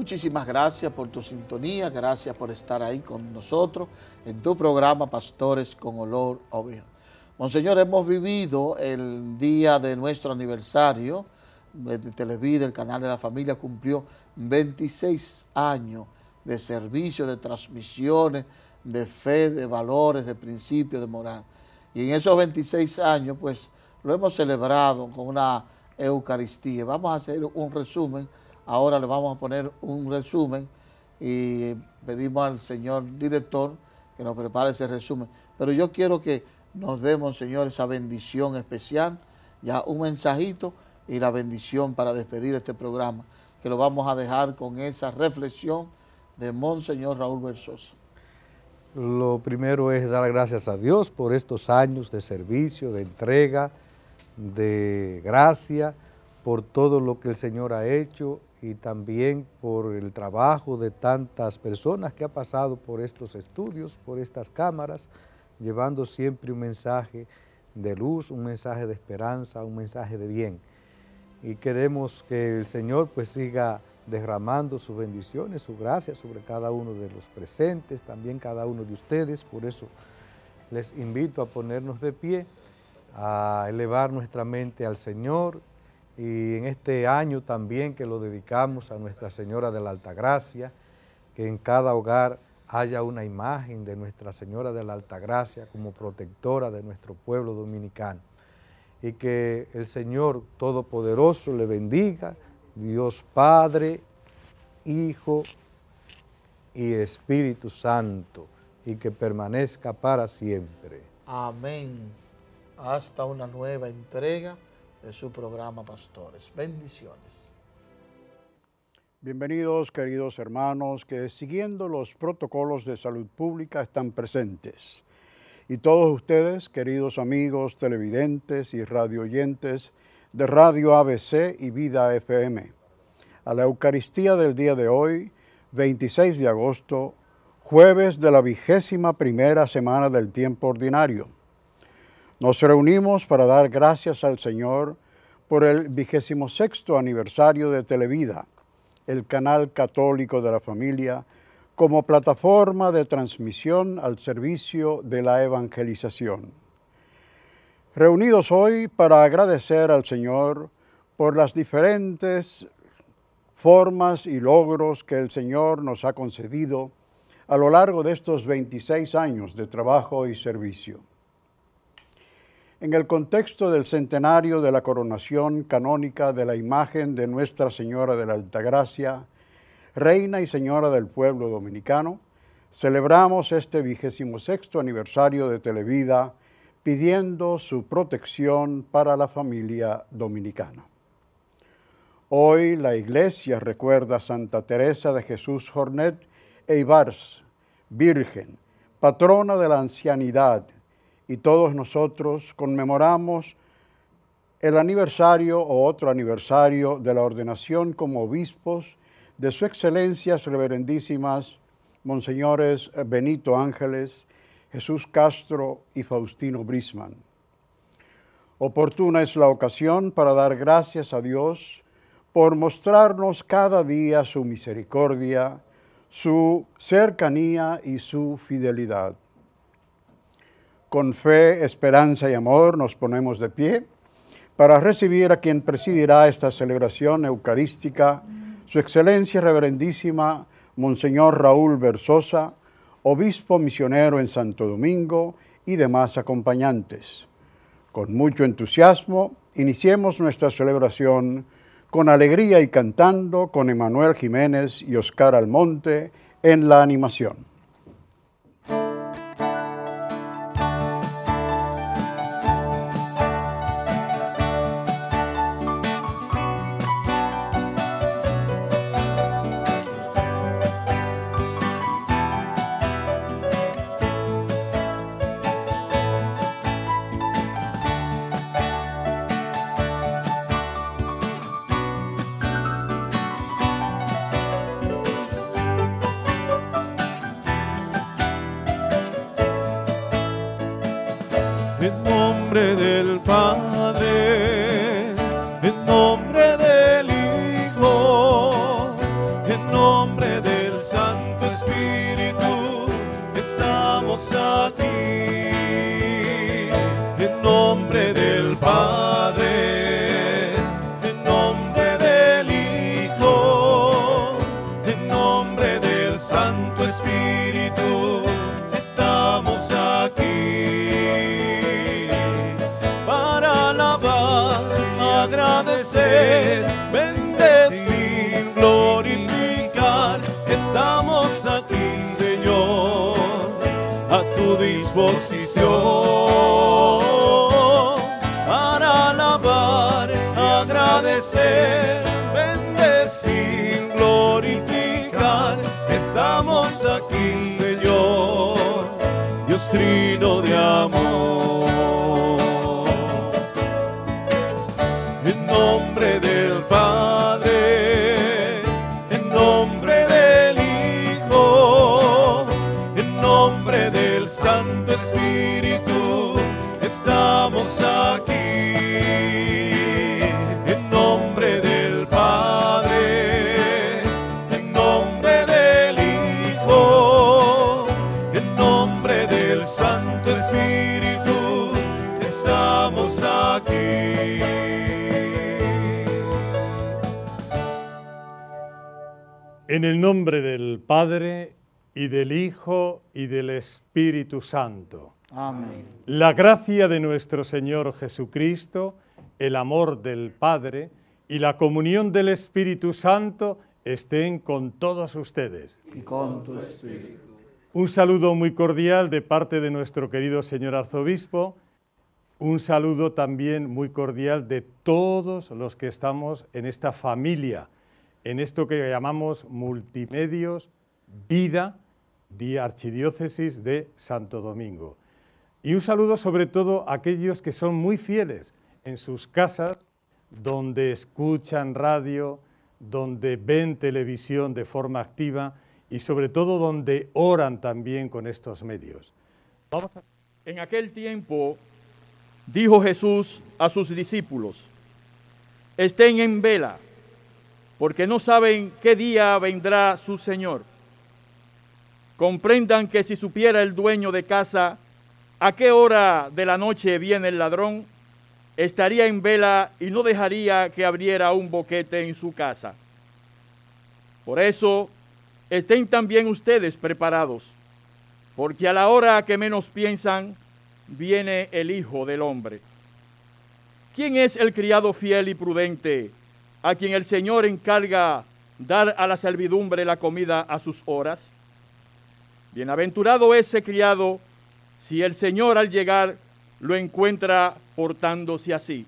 Muchísimas gracias por tu sintonía, gracias por estar ahí con nosotros en tu programa Pastores con Olor obvio, Monseñor, hemos vivido el día de nuestro aniversario eh, de Televida, el canal de la familia cumplió 26 años de servicio, de transmisiones, de fe, de valores, de principios, de moral. Y en esos 26 años, pues, lo hemos celebrado con una Eucaristía. Vamos a hacer un resumen Ahora le vamos a poner un resumen y pedimos al señor director que nos prepare ese resumen. Pero yo quiero que nos demos, Señor, esa bendición especial, ya un mensajito y la bendición para despedir este programa, que lo vamos a dejar con esa reflexión de Monseñor Raúl Versosa. Lo primero es dar gracias a Dios por estos años de servicio, de entrega, de gracia, por todo lo que el Señor ha hecho y también por el trabajo de tantas personas que ha pasado por estos estudios, por estas cámaras, llevando siempre un mensaje de luz, un mensaje de esperanza, un mensaje de bien. Y queremos que el Señor pues siga derramando sus bendiciones, su gracia sobre cada uno de los presentes, también cada uno de ustedes. Por eso les invito a ponernos de pie, a elevar nuestra mente al Señor, y en este año también que lo dedicamos a Nuestra Señora de la Altagracia, que en cada hogar haya una imagen de Nuestra Señora de la Altagracia como protectora de nuestro pueblo dominicano. Y que el Señor Todopoderoso le bendiga, Dios Padre, Hijo y Espíritu Santo, y que permanezca para siempre. Amén. Hasta una nueva entrega de su programa Pastores. Bendiciones. Bienvenidos queridos hermanos que siguiendo los protocolos de salud pública están presentes. Y todos ustedes, queridos amigos televidentes y radioyentes de Radio ABC y Vida FM. A la Eucaristía del día de hoy, 26 de agosto, jueves de la vigésima primera semana del tiempo ordinario nos reunimos para dar gracias al Señor por el vigésimo sexto aniversario de Televida, el canal católico de la familia, como plataforma de transmisión al servicio de la evangelización. Reunidos hoy para agradecer al Señor por las diferentes formas y logros que el Señor nos ha concedido a lo largo de estos 26 años de trabajo y servicio en el contexto del centenario de la coronación canónica de la imagen de Nuestra Señora de la Altagracia, Reina y Señora del Pueblo Dominicano, celebramos este vigésimo sexto aniversario de Televida pidiendo su protección para la familia dominicana. Hoy la Iglesia recuerda a Santa Teresa de Jesús Jornet Ibarz, Virgen, patrona de la ancianidad, y todos nosotros conmemoramos el aniversario o otro aniversario de la ordenación como obispos de su excelencias reverendísimas Monseñores Benito Ángeles, Jesús Castro y Faustino Brisman. Oportuna es la ocasión para dar gracias a Dios por mostrarnos cada día su misericordia, su cercanía y su fidelidad. Con fe, esperanza y amor nos ponemos de pie para recibir a quien presidirá esta celebración eucarística, Su Excelencia Reverendísima Monseñor Raúl Versosa, obispo misionero en Santo Domingo y demás acompañantes. Con mucho entusiasmo, iniciemos nuestra celebración con alegría y cantando con Emanuel Jiménez y Oscar Almonte en la animación. 방 Posición para alabar, agradecer, bendecir, glorificar. Estamos aquí, Señor, Dios trino de amor. Santo Espíritu, estamos aquí. En el nombre del Padre y del Hijo y del Espíritu Santo. Amén. La gracia de nuestro Señor Jesucristo, el amor del Padre y la comunión del Espíritu Santo estén con todos ustedes. Y con tu Espíritu un saludo muy cordial de parte de nuestro querido señor arzobispo, un saludo también muy cordial de todos los que estamos en esta familia, en esto que llamamos multimedios, vida, de Archidiócesis de Santo Domingo. Y un saludo sobre todo a aquellos que son muy fieles en sus casas, donde escuchan radio, donde ven televisión de forma activa, y sobre todo donde oran también con estos medios. En aquel tiempo dijo Jesús a sus discípulos, estén en vela, porque no saben qué día vendrá su Señor. Comprendan que si supiera el dueño de casa a qué hora de la noche viene el ladrón, estaría en vela y no dejaría que abriera un boquete en su casa. Por eso estén también ustedes preparados, porque a la hora que menos piensan, viene el Hijo del Hombre. ¿Quién es el criado fiel y prudente a quien el Señor encarga dar a la servidumbre la comida a sus horas? Bienaventurado ese criado si el Señor al llegar lo encuentra portándose así.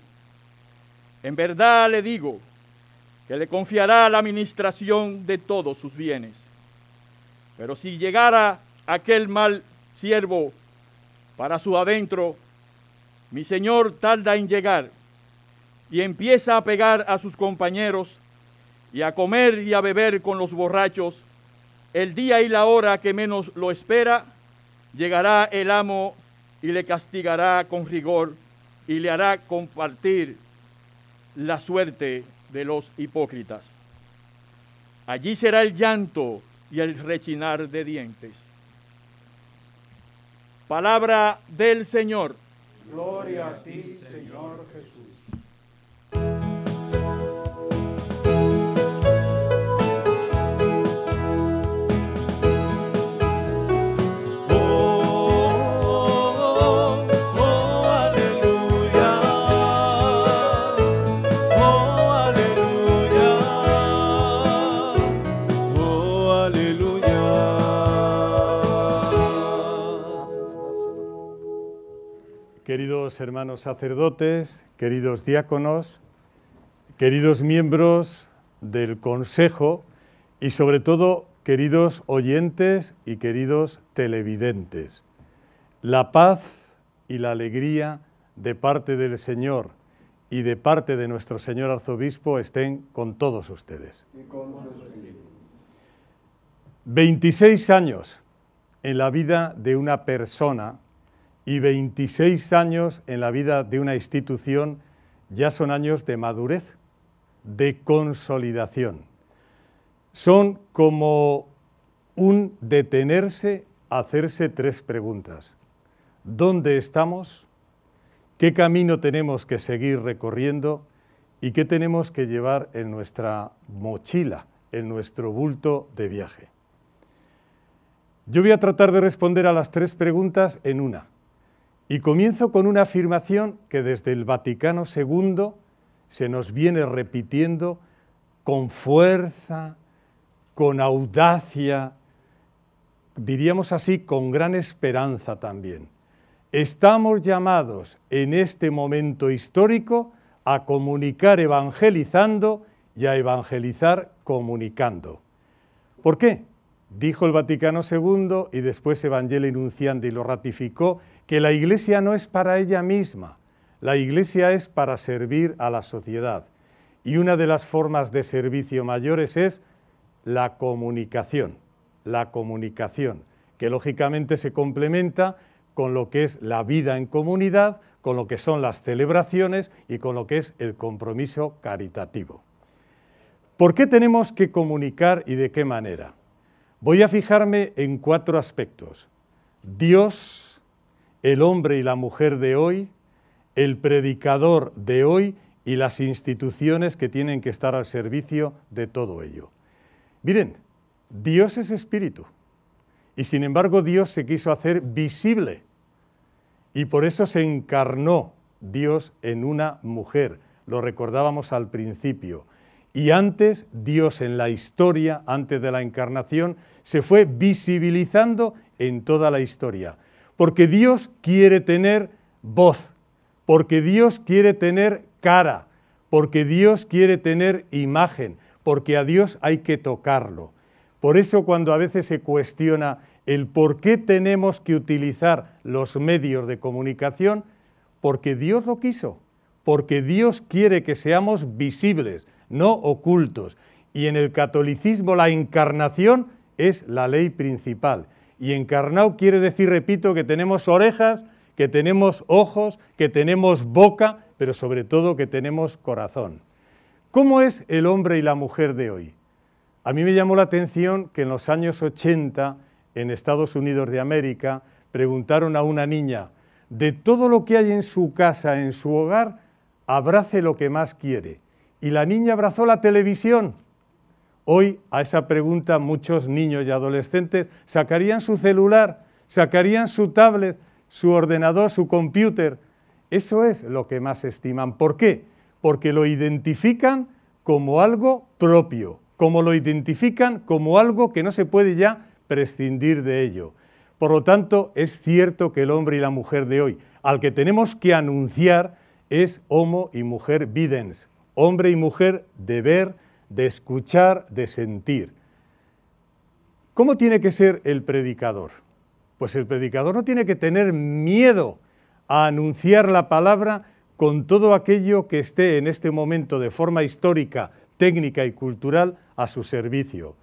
En verdad le digo que le confiará la administración de todos sus bienes. Pero si llegara aquel mal siervo para su adentro, mi señor tarda en llegar y empieza a pegar a sus compañeros y a comer y a beber con los borrachos. El día y la hora que menos lo espera, llegará el amo y le castigará con rigor y le hará compartir la suerte de los hipócritas. Allí será el llanto y el rechinar de dientes. Palabra del Señor. Gloria a ti, Señor Jesús. hermanos sacerdotes, queridos diáconos, queridos miembros del Consejo y sobre todo queridos oyentes y queridos televidentes. La paz y la alegría de parte del Señor y de parte de nuestro Señor Arzobispo estén con todos ustedes. 26 años en la vida de una persona y 26 años en la vida de una institución ya son años de madurez, de consolidación. Son como un detenerse a hacerse tres preguntas. ¿Dónde estamos? ¿Qué camino tenemos que seguir recorriendo? ¿Y qué tenemos que llevar en nuestra mochila, en nuestro bulto de viaje? Yo voy a tratar de responder a las tres preguntas en una y comienzo con una afirmación que desde el Vaticano II se nos viene repitiendo con fuerza, con audacia, diríamos así, con gran esperanza también. Estamos llamados en este momento histórico a comunicar evangelizando y a evangelizar comunicando. ¿Por qué? Dijo el Vaticano II y después Evangelio Nunciandi y lo ratificó que la Iglesia no es para ella misma, la Iglesia es para servir a la sociedad. Y una de las formas de servicio mayores es la comunicación, la comunicación, que lógicamente se complementa con lo que es la vida en comunidad, con lo que son las celebraciones y con lo que es el compromiso caritativo. ¿Por qué tenemos que comunicar y de qué manera? Voy a fijarme en cuatro aspectos. Dios, el hombre y la mujer de hoy, el predicador de hoy y las instituciones que tienen que estar al servicio de todo ello. Miren, Dios es espíritu y sin embargo Dios se quiso hacer visible y por eso se encarnó Dios en una mujer. Lo recordábamos al principio. Y antes Dios en la historia, antes de la encarnación, se fue visibilizando en toda la historia. Porque Dios quiere tener voz, porque Dios quiere tener cara, porque Dios quiere tener imagen, porque a Dios hay que tocarlo. Por eso cuando a veces se cuestiona el por qué tenemos que utilizar los medios de comunicación, porque Dios lo quiso porque Dios quiere que seamos visibles, no ocultos. Y en el catolicismo la encarnación es la ley principal. Y encarnado quiere decir, repito, que tenemos orejas, que tenemos ojos, que tenemos boca, pero sobre todo que tenemos corazón. ¿Cómo es el hombre y la mujer de hoy? A mí me llamó la atención que en los años 80, en Estados Unidos de América, preguntaron a una niña, de todo lo que hay en su casa, en su hogar, abrace lo que más quiere. Y la niña abrazó la televisión. Hoy a esa pregunta muchos niños y adolescentes sacarían su celular, sacarían su tablet, su ordenador, su computer. Eso es lo que más estiman. ¿Por qué? Porque lo identifican como algo propio, como lo identifican como algo que no se puede ya prescindir de ello. Por lo tanto, es cierto que el hombre y la mujer de hoy, al que tenemos que anunciar, es homo y mujer videns, hombre y mujer de ver, de escuchar, de sentir. ¿Cómo tiene que ser el predicador? Pues el predicador no tiene que tener miedo a anunciar la palabra con todo aquello que esté en este momento de forma histórica, técnica y cultural a su servicio.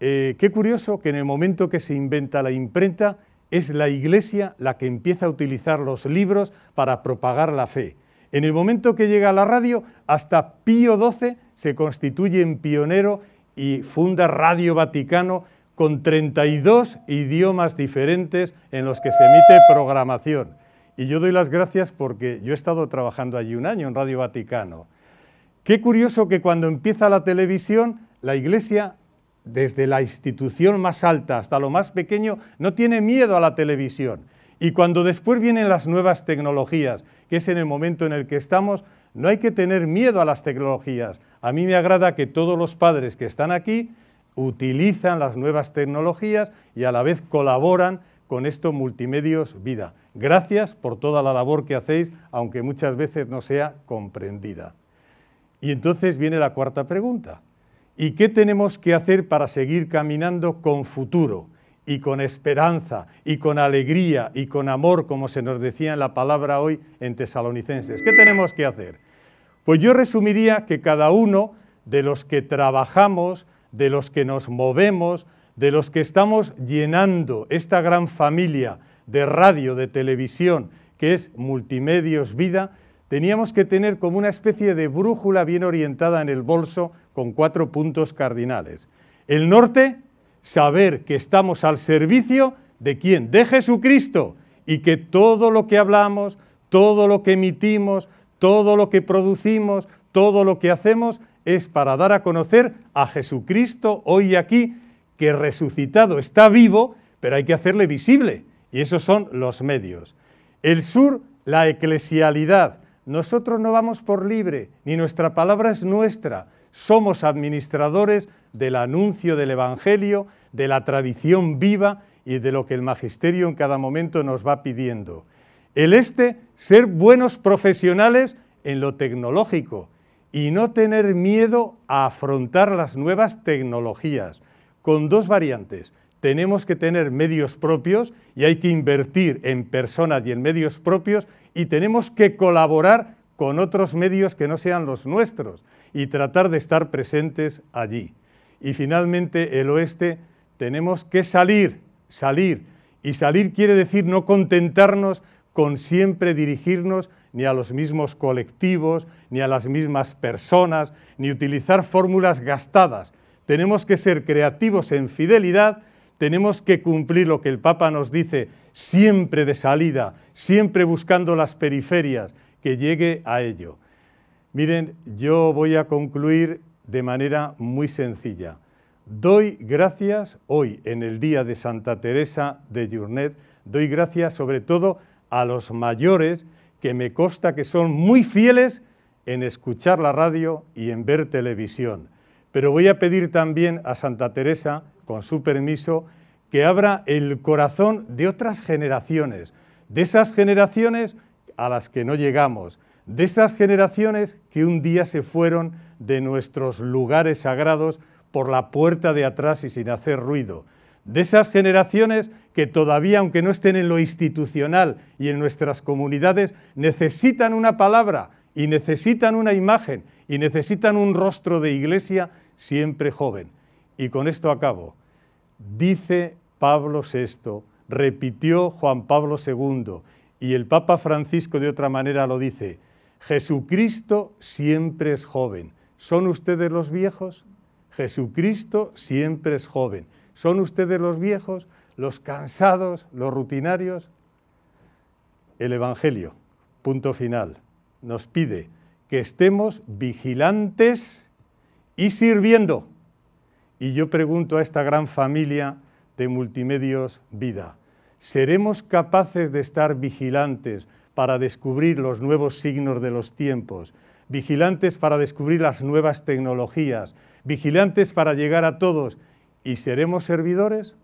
Eh, qué curioso que en el momento que se inventa la imprenta, es la Iglesia la que empieza a utilizar los libros para propagar la fe. En el momento que llega la radio, hasta Pío XII se constituye en pionero y funda Radio Vaticano con 32 idiomas diferentes en los que se emite programación. Y yo doy las gracias porque yo he estado trabajando allí un año en Radio Vaticano. Qué curioso que cuando empieza la televisión, la Iglesia desde la institución más alta hasta lo más pequeño, no tiene miedo a la televisión. Y cuando después vienen las nuevas tecnologías, que es en el momento en el que estamos, no hay que tener miedo a las tecnologías. A mí me agrada que todos los padres que están aquí utilizan las nuevas tecnologías y a la vez colaboran con estos multimedios vida. Gracias por toda la labor que hacéis, aunque muchas veces no sea comprendida. Y entonces viene la cuarta pregunta. ¿Y qué tenemos que hacer para seguir caminando con futuro y con esperanza y con alegría y con amor, como se nos decía en la palabra hoy en Tesalonicenses? ¿Qué tenemos que hacer? Pues yo resumiría que cada uno de los que trabajamos, de los que nos movemos, de los que estamos llenando esta gran familia de radio, de televisión, que es Multimedios Vida, teníamos que tener como una especie de brújula bien orientada en el bolso con cuatro puntos cardinales. El norte, saber que estamos al servicio de quién, de Jesucristo, y que todo lo que hablamos, todo lo que emitimos, todo lo que producimos, todo lo que hacemos es para dar a conocer a Jesucristo hoy aquí, que resucitado está vivo, pero hay que hacerle visible, y esos son los medios. El sur, la eclesialidad. Nosotros no vamos por libre, ni nuestra palabra es nuestra, somos administradores del anuncio del Evangelio, de la tradición viva y de lo que el magisterio en cada momento nos va pidiendo. El este, ser buenos profesionales en lo tecnológico y no tener miedo a afrontar las nuevas tecnologías, con dos variantes. Tenemos que tener medios propios y hay que invertir en personas y en medios propios y tenemos que colaborar con otros medios que no sean los nuestros y tratar de estar presentes allí. Y finalmente el oeste, tenemos que salir, salir. Y salir quiere decir no contentarnos con siempre dirigirnos ni a los mismos colectivos, ni a las mismas personas, ni utilizar fórmulas gastadas. Tenemos que ser creativos en fidelidad, tenemos que cumplir lo que el Papa nos dice, siempre de salida, siempre buscando las periferias, que llegue a ello. Miren, yo voy a concluir de manera muy sencilla. Doy gracias hoy, en el día de Santa Teresa de Journet, doy gracias sobre todo a los mayores que me consta que son muy fieles en escuchar la radio y en ver televisión. Pero voy a pedir también a Santa Teresa, con su permiso, que abra el corazón de otras generaciones, de esas generaciones a las que no llegamos, de esas generaciones que un día se fueron de nuestros lugares sagrados por la puerta de atrás y sin hacer ruido, de esas generaciones que todavía, aunque no estén en lo institucional y en nuestras comunidades, necesitan una palabra y necesitan una imagen y necesitan un rostro de iglesia siempre joven. Y con esto acabo. Dice Pablo VI, repitió Juan Pablo II, y el Papa Francisco de otra manera lo dice, Jesucristo siempre es joven. ¿Son ustedes los viejos? Jesucristo siempre es joven. ¿Son ustedes los viejos, los cansados, los rutinarios? El Evangelio, punto final, nos pide que estemos vigilantes y sirviendo. Y yo pregunto a esta gran familia de Multimedios Vida, ¿Seremos capaces de estar vigilantes para descubrir los nuevos signos de los tiempos? Vigilantes para descubrir las nuevas tecnologías, vigilantes para llegar a todos y seremos servidores?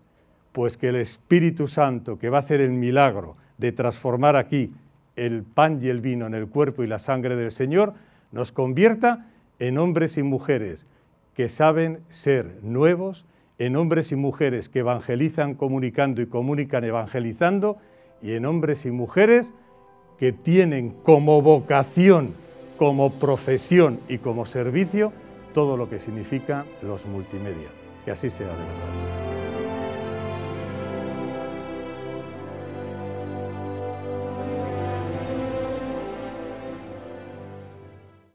Pues que el Espíritu Santo, que va a hacer el milagro de transformar aquí el pan y el vino en el cuerpo y la sangre del Señor, nos convierta en hombres y mujeres que saben ser nuevos en hombres y mujeres que evangelizan comunicando y comunican evangelizando, y en hombres y mujeres que tienen como vocación, como profesión y como servicio todo lo que significan los multimedia. Que así sea de verdad.